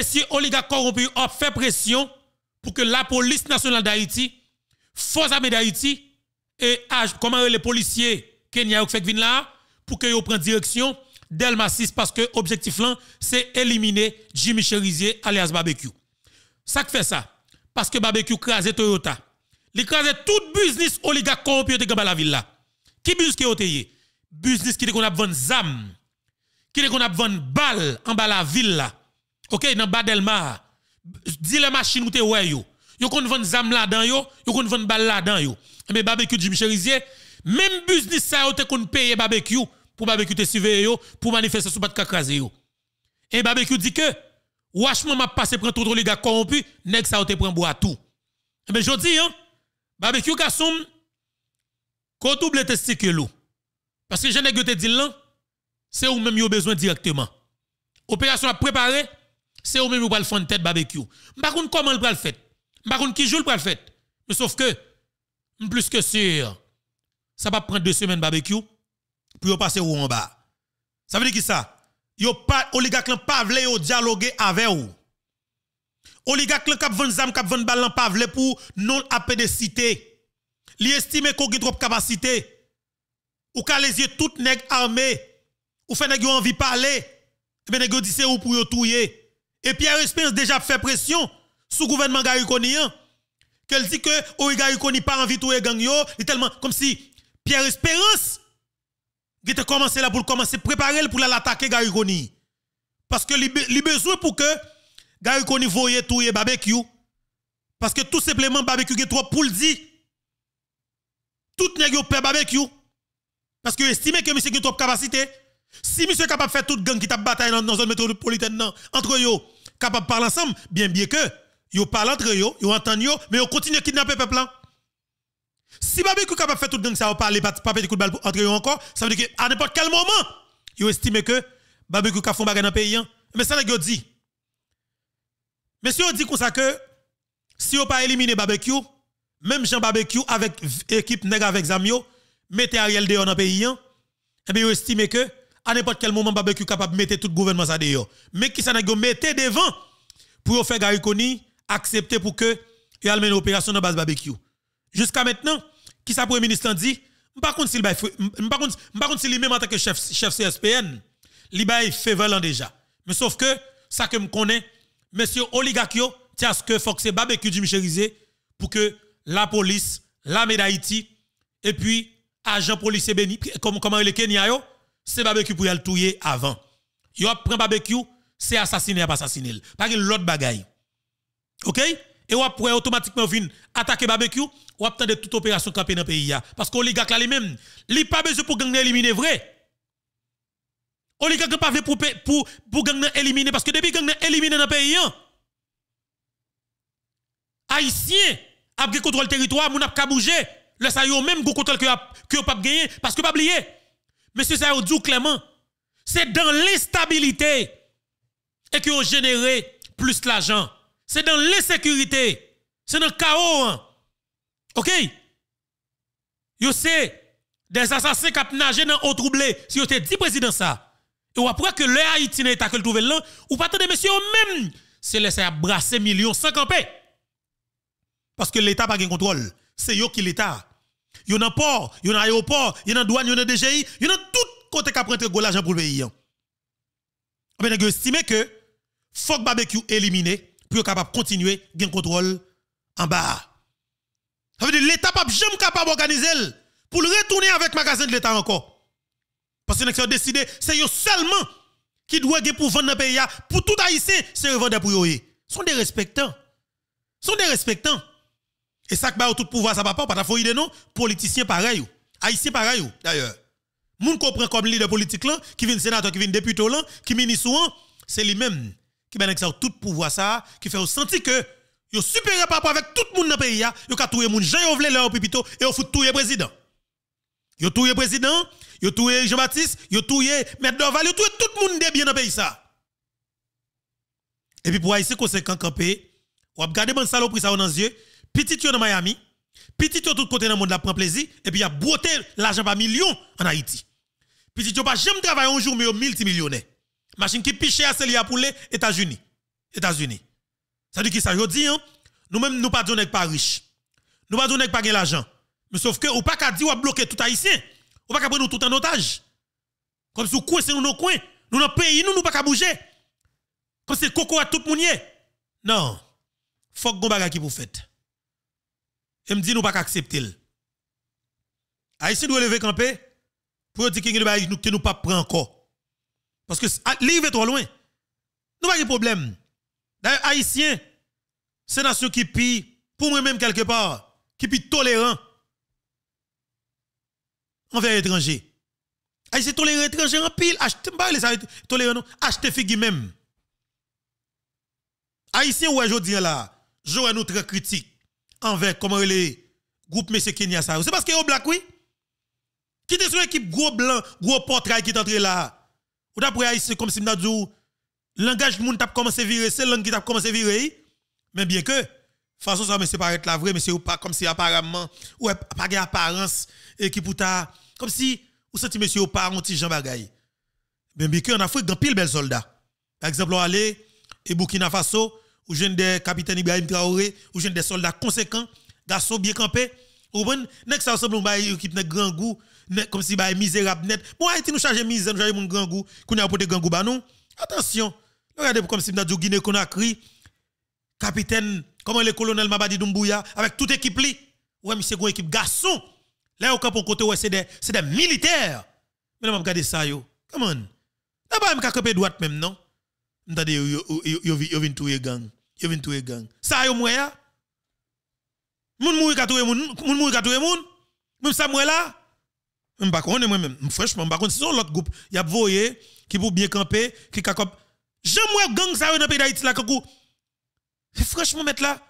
si oligarques corrompus ont fait pression pour que la police nationale d'Haïti, force armée d'Haïti, et comment les policiers Kenya ont fait là, pour qu'ils prennent direction Delma 6 parce que l'objectif là, c'est éliminer Jimmy Cherizier alias Barbecue. Ça fait ça. Parce que Barbecue crase Toyota. Il crase tout business oligarque corrompu de la ville là. Qui business qui est Business qui est qu'on a vendu zam. Qui est qu'on a balle en bas la ville là. OK, dans Badelma. Dis la machine où tu es... yo. Yo kon vend zam là dedans yo, yo kon vend balle là dedans yo. Mais eh ben, barbecue Jim Cherizier, même business ça yo te kon paye barbecue pour barbecue te suivre yo, pour manifester sous bat kakraze yo. Et eh, barbecue dit que Wachman m'a passé prendre tout les gars nek sa ça te prend bois tout. Mais eh ben, je dis hein, barbecue garçon qu'on double testicule Parce que je n'ai te dit c'est ou même yo besoin directement. Opération a préparé c'est ou même où le faire tête barbecue. Par contre, comment le pral fait? Par contre, qui joue le faire. Mais sauf que, plus que sûr, ça va prendre deux semaines barbecue, puis passer au en bas. Ça veut dire qui ça? Yo pas, oligarque pas dialoguer avec vous. Oligarque kap vend zam, kap vend balan pas voulez pour non apéritif cité. Li estime qu'on a trop capacité. Ou ka les yeux tout nèg armé. Ou fait nèg envie parler. Mais eh ben, nèg dit c'est ou pour y touiller. Et Pierre Espérance déjà fait pression sous gouvernement Gary hein. Qu'elle dit que Ori oh, Gary pas envie de gang yo, tellement comme si Pierre Espérance qui commencé là pour commencer préparer pour l'attaquer Gary Parce que a besoin pour que Gary Koni voyait tout et barbecue parce que tout simplement barbecue est trop pour le dire. Tout nèg pas barbecue parce que estime que monsieur a trop capacité. Si monsieur capable de faire toute gang qui t'a bataille dans la zone métropolitaine entre eux, capable de parler ensemble, bien bien que yo parlent entre yo, yo entendent yo, mais yo continue à kidnapper peuple là. Si barbecue capable de faire tout le ça, parler pas pas petit coup de balle entre eux encore, ça veut dire qu'à n'importe quel moment, ils estiment que barbecue ka font bagarre dans pays hein. Mais ça nèg dit. Mais si on dit comme ça que si on pas éliminer barbecue, même Jean barbecue avec équipe nègre avec Zamio, mettez Ariel dehors dans pays, et hein, eh bien ils estiment que à n'importe quel moment barbecue capable de mettre tout le gouvernement ça dehors. Mais qui ça n'a mettez devant pour faire Kony accepter pour que il a une opération dans base barbecue. Jusqu'à maintenant, qui ça premier ministre dit par contre si pas si même en tant que chef chef CSPN, il fait valant déjà. Mais sauf que ça que je connais monsieur Oligakio tiens ce que faut que c'est barbecue du Michelisé pour que la police, la d'Haïti et puis agent policier béni comme comment le Kenya yo c'est barbecue pour y aller y'a avant. Yo prend barbecue, c'est assassiner pas assassiné. Pas que l'autre bagaille. OK Et on pourrait automatiquement venir attaquer barbecue, ou attendre toute opération camper dans pays parce que les là les mêmes, li pas besoin pour gagner éliminer vrai. Oligarque pas fait pour pour pour gagner éliminer parce que depuis gagner éliminer dans pays hein. haïtien a contrôle territoire, moun a pas bouger. Le sa yo même go contrôle que que pas gagner parce que pas oublier Monsieur ça dit c'est dans l'instabilité et que vous générez plus l'argent. C'est dans l'insécurité. C'est dans le chaos. Hein. OK? Vous savez, des assassins qui ont nagé dans l'eau troublée. Si vous avez dit président ça, et après que le Haïti n'est pas que le trouver là, ou pas de monsieur même, c'est laisser brasser millions sans camper. Parce que l'État n'a pas de contrôle. C'est eux qui l'État. Il y a port, il y a aéroport, il y a douane, il y a DGI, il y a tout côté qui pris de l'argent pour le pays. Hein. Mais nous que faut que barbecue éliminé pour capable continuer à contrôle en bas. Ça veut dire l'État pas jamais capable d'organiser pour retourner avec le magasin de l'État encore. Parce que vous décidé, c'est eux seulement qui doivent pour vendre le pays. Hein. Pour tout haïtien, c'est revendre pour eux. Ils sont des respectants. Ils sont des respectants. Et ça que bah, tout pouvoir, ça papa, pas, pas de non, politicien pareil, haïtien pareil, d'ailleurs. Moun comprend comme leader politique là, qui vient sénateur, qui vient député là, qui ministre c'est lui-même qui ben tout pouvoir ça, qui fait sentir que yo supérieur papa avec tout le monde dans le pays, yo ka touye moun, jan yo vle leur pipito, et yo fout touye président. Yo touye président, yo touye Jean-Baptiste, yo touye Maître Dorval, yo touye tout le monde de bien dans le pays ça. Et puis pour Haïti conséquent campé, ou regarder bon saloperie ça dans les yeux, petit yon dans Miami, petit yon tout côté dans le monde la prend plaisir et puis il a broté l'argent par million en Haïti. Petit yon pas jamais travailler un jour mais yon multimillionnaire. Machine qui piche à Celia pour les États-Unis. États-Unis. Ça dit qui ça dit hein? Nous même nous pas donnons pas riche. Nous pas donnons pas gagner l'argent. Mais sauf que ou pas qu'à dire ou bloquer tout haïtien. Ou pas qu'à prendre tout en otage. Comme si coin c'est nous nos coins. Nous dans pays nous nous pas qu'à bouger. Comme si coco à tout monde. Non. Faut que gon qui vous faites et me dit nous pas accepter. Haïtien doit lever campé pour dire que nous ne nous pas prendre encore. Parce que ah, l'île est trop loin. Nous pas de problème. D'ailleurs, Haïtien, c'est nation qui pille, pour moi-même quelque part, qui pille tolérant envers l'étranger. Haïtien tolérant étranger en pile, achetez, pas bah, les tolérant, non, achetez figue même. Haïtien, ouais, je dis là, j'aurais très critique envers comment les groupe Monsieur Kenya ça. C'est parce que au black oui. Qui te sur équipe gros blanc, gros portrait qui est entré là. Ou d'après ici comme si m'dadou, dit langage monde t'a commencé virer, c'est langue qui t'a commencé virer. Mais bien que façon ça monsieur être la vraie mais c'est pas comme si apparemment ou pas gagne apparence et qui pouta comme si ou senti monsieur pas un petit Jean bagaille. Mais bien que en Afrique grand pile bel soldat. Par exemple, on aller et Burkina Faso, ou jeune des capitaines Ibrahim Traoré, ou jeune des soldats conséquents, garçons bien campés. Ou bon, nek ça ressemble à une équipe de grand goût, comme si baye misérable net. Bon, Haïti nous charge misère, nous charge mon grand goût, qu'on a apporté grand goût, bah non. Attention, regardez comme si nous avons guinée cri, capitaine, comment le colonel Mabadi Doumbouya, avec toute équipe li. Ouais, monsieur, une équipe garçon. Là, au cap, on côté, ouais, c'est des, c'est des militaires. Mais là, regardez ça, yo. Come on. Là-bas, je suis droite même, non? Mtade yo, yo, yo, yo, yo touye gang. Yo touye gang. Sa yo Moun mouri ka moun. Moun mouri ka moun. Même sa mwen la? sais pas. Je ne sais franchement, ne sais Si son lot groupe, a voye, qui pour bien camper, qui kakop. J'aime gang sa yo ne pays d'Haïti la kakou. E franchement, mettre là.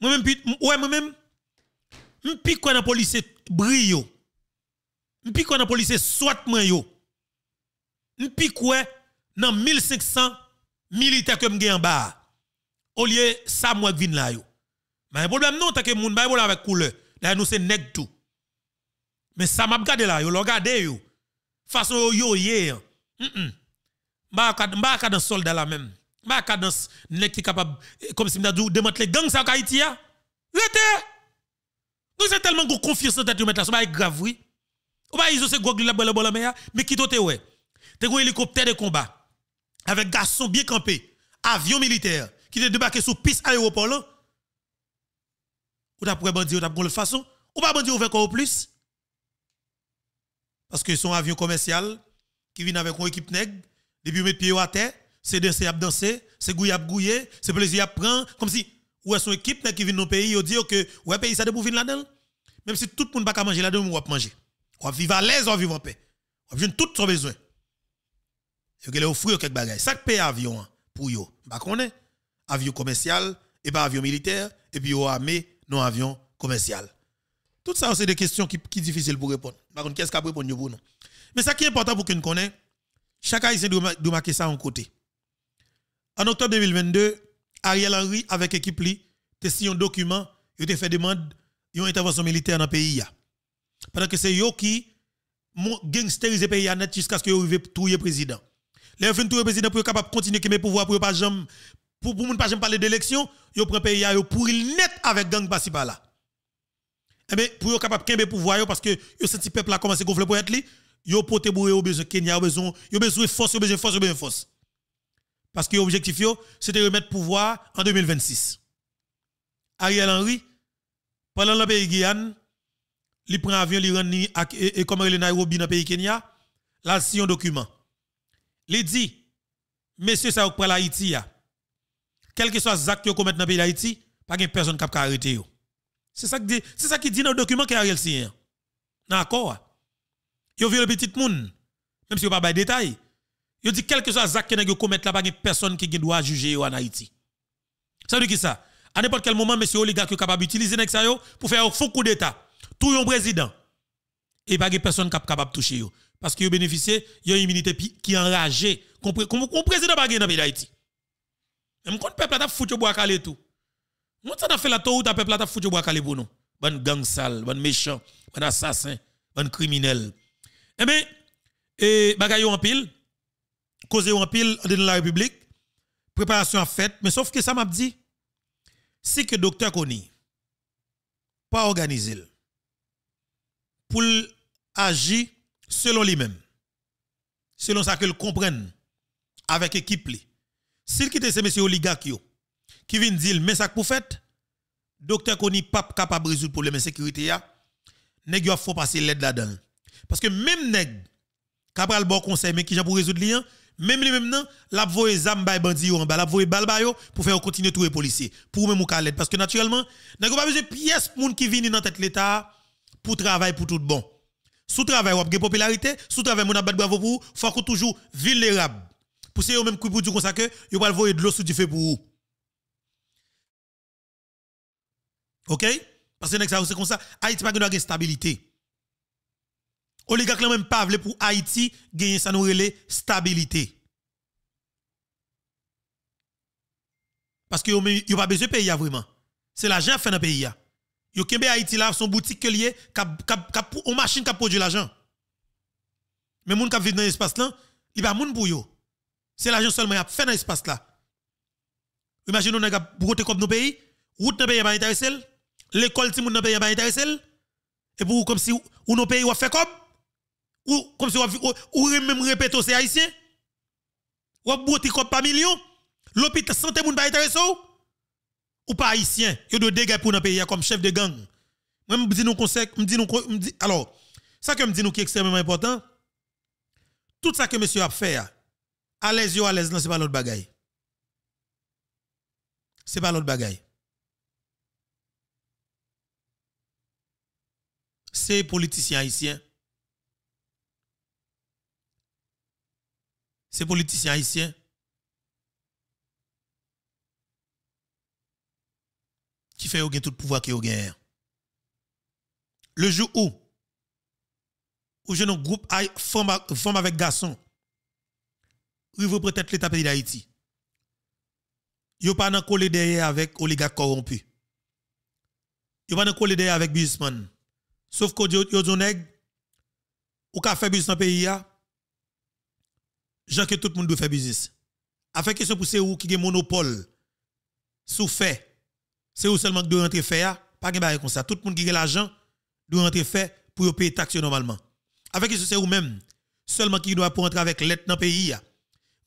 Moi-même, ouais, moi-même, m'pique quoi dans police brio. quoi police soit moi yo dans 1500 militaires que m'gay en bas. Au lieu ça moi vinn là yo. Mais problème non tant que moun bay avec couleur. D'ailleurs nous c'est nèg tout. Mais ça m'a regardé là yo, regardé yo. Façon yo hier. Mm -mm. Mba ka mba ka soldat la même. Mba ka dans nèg qui capable eh, comme si m'ta dit démanteler gang ça Haïti ya. Rete. Nous c'est tellement gros confiance dans tête mettre là, ça va être grave oui. Ou pas ils ont ces gros la belle belle mais qui tote ouais. T'es gon hélicoptère de combat avec garçon bien campé, avion militaire, qui te débarqué sur piste aéroport ou t'as pour bandit, ou t'as pour façon, ou pas bandit quoi encore plus. Parce que son avion commercial, qui vient avec une équipe nègre, depuis mettre pied à terre, c'est danser c'est danser, c'est gouiller à c'est plaisir à prendre, comme si, est son équipe nègre qui vient dans le pays, ou dit que, ouais, pays ça de pour là-dedans. Même si tout le monde pas manger là-dedans, on va manger. On va vivre à l'aise, on va vivre en paix. On va vivre tout son besoin. Yo qu'elle offrir quelques bagages. Ça paye avion hein, pour yo. Bah connaît avion commercial et pas avion militaire et puis yo armé non avion commercial. Tout ça c'est des questions qui qui difficiles pour répondre. mais bah, qu'est-ce pour nous Mais ça qui est important pour qu'on connaisse chaque haïtien de marquer ça en côté. En octobre 2022, Ariel Henry avec équipe li un document, il a fait demande une intervention militaire dans le pays Pendant que c'est yo qui le pays net jusqu'à ce que yo arrive le président. Les 23 présidents pour capable continuer à mes pouvoir pour pas jamais pour pour moun pas jamais parler d'élection, yo prend pays yo pour il net avec gang passi par là. pour qu'ils pour yo capable kembe pouvoir parce que yo senti peuple a commencé gonfler pour être li, yo pote bourré au besoin Kenya, au besoin, yo besoin force, yo besoin force, yo besoin force. Parce que l'objectif, c'était remettre pouvoir en 2026. Ariel Henry, pendant le pays Guyane, il prend avion, il rentre à Nairobi dans le pays Kenya, là, c'est un document. Les dit, messieurs, ça prend l'Haïti, quel que soit qui que commet dans le pays d'Haïti, pas de personne qui a arrêté. C'est ça qui c'est ça qui dit dans le document qui réel signé. D'accord. Vous vu le petit monde, même si n'avez pas de détail. a dit quel que soit acte que commet là, pas de personne qui doit juger en Haïti. Ça veut dire ça À n'importe quel moment, monsieur Oligak est capable d'utiliser pour faire un faux coup d'état. Tout un président. Et pas de personne qui est capable de toucher parce qu'ils bénéficient d'une immunité qui est enragée. Comme le président pas dans pays d'Haïti. pas quand le peuple a foutu bois calé tout. Je fait la le peuple a foutu bois pour nous. Bon gang sale, bon méchant, bon assassin, bon criminel. Eh bien, et bagaille en pile, cause en pile dans la République, préparation à fait, mais sauf que ça m'a dit, si que docteur Koni, pas organisé, pour agir selon lui-même, selon ça qu'il comprenne avec équipe. S'il quitte ces messieurs oligarques qui viennent dire, mais ça pour fait, docteur Koni pas capable de résoudre le problème de sécurité, nèg faut passer l'aide là-dedans. Parce que même nèg, capable bon conseil, mais qui j'en pour résoudre lien, même lui même nan, la voye zam bay bandi en bas, la pour faire continuer tous les policiers, pour même ou l'aide. Parce que naturellement, nèg pas besoin de pièces moun qui viennent dans tête l'État pour travailler pour tout bon. Sous travail, vous avez popularité. Sous travail, vous avez bravo pour vous. Faut toujours vulnérable. Pour ceux même qui vous comme ça que vous pas voir de l'eau sous du feu pour vous. OK? Parce que c'est comme ça. Haïti n'a pas de stabilité. Oligarque même pas voulu pour Haïti gagner ça nous relais stabilité. Parce que a pas besoin de payer, vraiment. C'est l'argent fait dans le pays. Yo kembe Haïti là, son boutique que lié, on machine qui produit l'argent. Mais moun qui vivent dans l'espace là, il va moun pour yo. C'est l'argent seulement y a fait dans l'espace là. Imaginez on a broté comme nos pays, route dans pays pas intéressé, l'école ti moun dans pays pas intéressé. Et pour comme si ou nos pays ou fait comme ou comme si ou ou même répéter c'est haïtien. Ou broté comme par million, l'hôpital santé moun pas intéressé. Ou? ou pas haïtien, yon de dégâts pour un pays comme chef de gang. Moi me dis nous conseil, me dis nous alors ça que me dit qui est extrêmement important, tout ça que monsieur a fait à l'aise ou à l'aise non c'est pas l'autre bagaille. C'est pas l'autre bagaille. C'est politiciens haïtiens. C'est politiciens haïtiens. qui fait aucun tout le pouvoir qui gagne. Le jour où, où je un groupe femme avec garçon, rive peut-être l'État pays d'Haïti. Yo pas dans collé derrière avec oligarque corrompu. Yo pas dans collé derrière avec businessman. Sauf que yo yo nèg ou ka fait business dans pays a. Jean que tout le monde doit faire business. Afin question pour c'est ou qui a monopole sous fait c'est vous seulement que doit rentrer faire, pas de bail comme ça. Tout le monde qui a l'argent doit rentrer faire pour payer taxes normalement. Avec ce c'est ou même seulement qui doit pour rentrer avec l'aide dans le pays,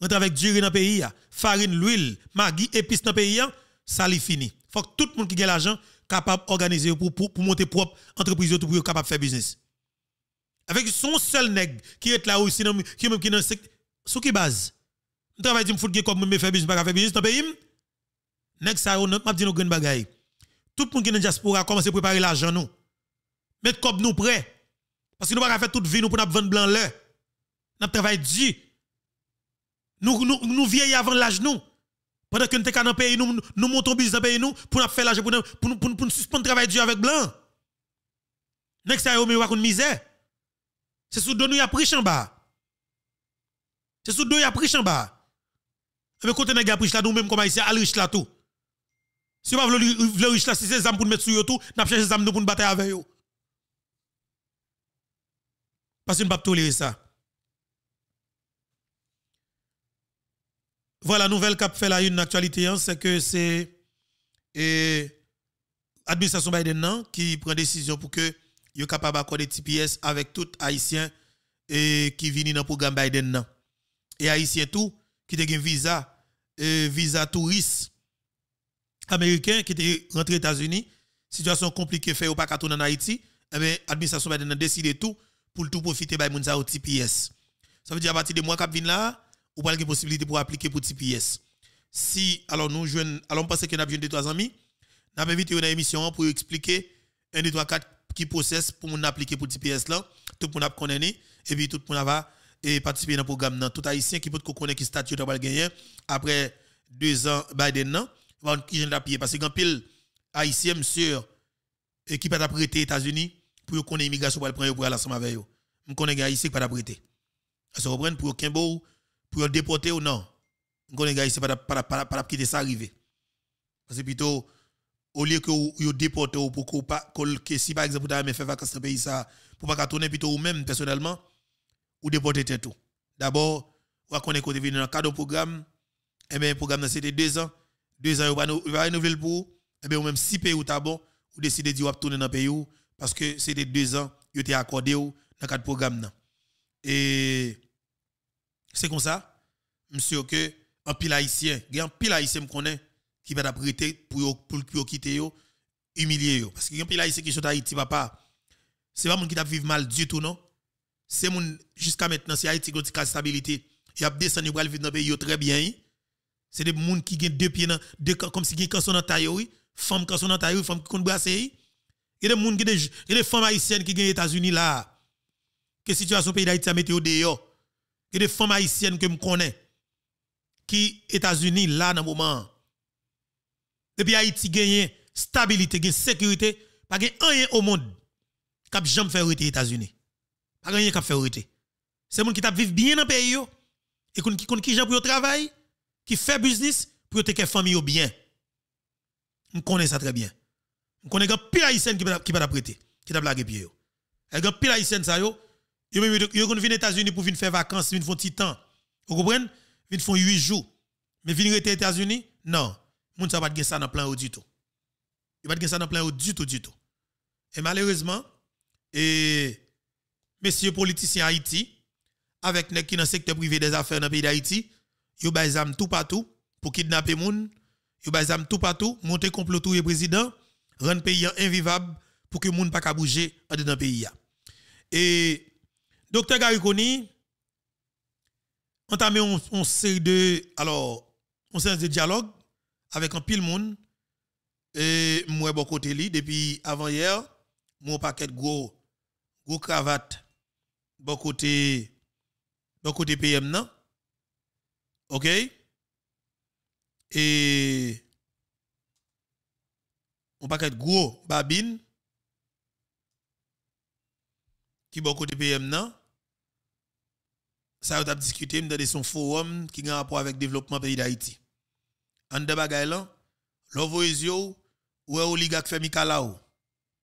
rentrer avec durée dans le pays, farine, l'huile, maggi, épices dans le pays, ça l'est fini. Faut que tout le monde qui a l'argent capable d'organiser pour, pour, monter propre entreprise pour être capable de faire business. Avec son seul nègre qui est là aussi, qui est dans le secteur. Sous qui base? Je travaille, je me fous comme je fais business, pas faire business dans le pays nèg sa yo m'a dit nou grande bagay. tout moun ki qui dans diaspora commence préparer l'argent nou met comme nous prêt parce que nous ka faire toute vie nous pour nous vendre blanc là n'a travail dur nous nous nous vieillir avant l'âge nous pendant que nous sommes dans pays nous nous montons business dans pays nous pour faire l'argent pour nous pour pour suspendre travail dur avec blanc nèg sa yo mais kon misère c'est sous nous y a pris en bas c'est sous nous y a pris en bas avec côté nèg a pris là nous même comme ici à riche là tout si vous voulez riche là, si c'est pour mettre sur tout, n'a cherché zam pour nous battre avec eux. Parce que nous pas tolérer ça. Voilà, la nouvelle a fait la une actualité, hein, c'est que c'est l'administration Biden hein, qui prend décision pour que soyez capable des TPS avec tout les et qui viennent dans le programme Biden hein. Et haïtien tout qui te un visa et visa touriste américain qui était rentré aux États-Unis, situation compliquée fait au pas tourner en Haïti, eh bien, l'administration Biden a décidé tout pour tout profiter de moun TPS. Ça veut dire à partir de moi qui vient là, ou pas de possibilité pour appliquer pour TPS. Si, alors nous, jeunes, alors pense que nous avons de trois amis, nous avons invité une émission pour expliquer un, deux, trois, quatre qui possède pour appliquer pour TPS là, tout le monde connaît, et puis tout le monde va et participer dans le programme. Tout haïtien qui peut connaître qui statut de gagner après deux ans Biden. non qui j'en pied parce que quand pile haïtien monsieur et qui pas prêter États-Unis pour qu'on ait immigration pour le prendre pour aller ensemble avec eux. On connaît gars ici pas prêter. Ça reprendre pour Kimbo, pour déporter ou non. On connaît gars ici pas pas pas pas quitter ça arriver. Parce que plutôt au lieu que vous déportez pour que pas que si par exemple vous fait vacances dans pays ça pour pas tourner plutôt ou même personnellement ou déporter tout. D'abord, on connaît qu'on côté venir dans cadre programme et eh bien programme c'était deux ans deux ans, vous va renouveler pour vous, et eh bien, même si pays ou bon, vous décidez de retourner dans le pays parce que c'était deux ans, vous était accordé dans quatre programme. Et c'est comme ça, monsieur, que un pile haïtien, il y a un pile haïtien connaît qui va d'apprêter pour pour pour quitter yo, humilier yo parce que y a un pile haïtien qui sont Haïti papa. C'est pas mon qui t'a vivre mal du tout non. C'est mon jusqu'à maintenant c'est Haïti qui a stabilité. Il a descendu pour vivre dans pays très bien. Hein. C'est des gens qui ont deux pieds dans, comme si ils ont cancer dans taille, oui. qui cancer dans taille, femmes qui ont brassé. Il y a des gens qui ont des femmes haïtiennes qui ont aux États-Unis là. Que situation pays d'Haïti a mis au dehors. Il y a des femmes haïtiennes que je connais qui États-Unis là dans le moment. Depuis Haïti gagne stabilité, gagne sécurité, pas a rien au monde cap jamais faire aux États-Unis. Pas rien cap faire C'est gens qui t'a vivre bien dans le pays yo. et qui ont qui gens pour travail qui fait business pour faire famille au bien. On connaît ça très bien. On connaît pile haïtien qui peut qui prêter, qui va blagué pied Et eh, pile haïtien ça yo, il même États-Unis pour venir faire vacances, venir font petit temps. Vous comprenez Venir font 8 jours. Mais venir aux États-Unis Non, ne ça pas de ça dans plan du tout. Il pas de ça dans plan du tout du tout. Et malheureusement, et messieurs politiciens Haïti avec les qui dans secteur privé des affaires dans le pays d'Haïti, yo bay zam tout partout pour kidnapper moun, yo bay zam tout partout, monter complot tout le président, rendre pays invivable pour que moun pa ka bouger dans pays Et docteur Gariconi entamé on, on série de alors on série de dialogue avec un pile moun et moi bon côté li depuis avant hier mon paquet gros gros cravate bon côté bon côté PM non OK Et on être gros babine qui bon côté PM non ça on a discuté dans son forum qui a rapport avec le développement pays d'Haïti. En de bagay là, l'envoyez yo ou est oligarque fait